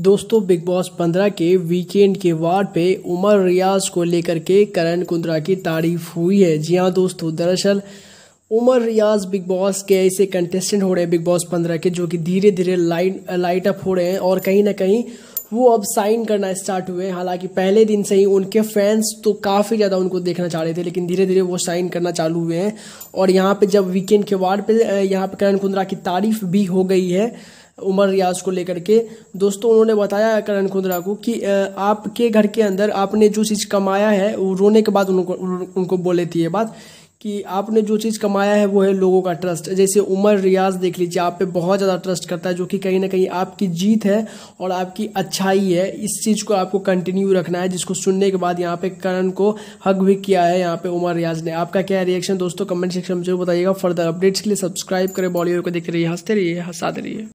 दोस्तों big boss 15 के weekend के वार्ड पे उमर रियाज को लेकर के करण कुंद्रा की तारीफ हुई है जी हाँ दोस्तों दरअसल उमर रियाज बिग बॉस के ऐसे कंटेस्टेंट हो रहे हैं बिग बॉस 15 के जो कि धीरे धीरे लाइट लाइट अप हो रहे हैं और कहीं ना कहीं वो अब साइन करना स्टार्ट हुए हैं हालांकि पहले दिन से ही उनके फैंस तो काफ़ी ज़्यादा उनको देखना चाह रहे थे लेकिन धीरे धीरे वो साइन करना चालू हुए हैं और यहाँ पे जब वीकेंड के वार्ड पे यहाँ पे करण कुंद्रा की तारीफ भी हो गई है उमर रियाज को लेकर के दोस्तों उन्होंने बताया करण कुंद्रा को कि आपके घर के अंदर आपने जो चीज़ कमाया है वो रोने के बाद उनको उनको बोले थी ये बात कि आपने जो चीज़ कमाया है वो है लोगों का ट्रस्ट जैसे उमर रियाज देख लीजिए आप पे बहुत ज़्यादा ट्रस्ट करता है जो कि कहीं ना कहीं आपकी जीत है और आपकी अच्छाई है इस चीज़ को आपको कंटिन्यू रखना है जिसको सुनने के बाद यहाँ पे करण को हक भी किया है यहाँ पे उमर रियाज ने आपका क्या रिएक्शन दोस्तों कमेंट सेक्शन में जरूर बताइएगा फर्दर अपडेट्स के लिए सब्सक्राइब करें बॉलीवुड को देखते रहिए हंसते रहिए हंसाते रहिए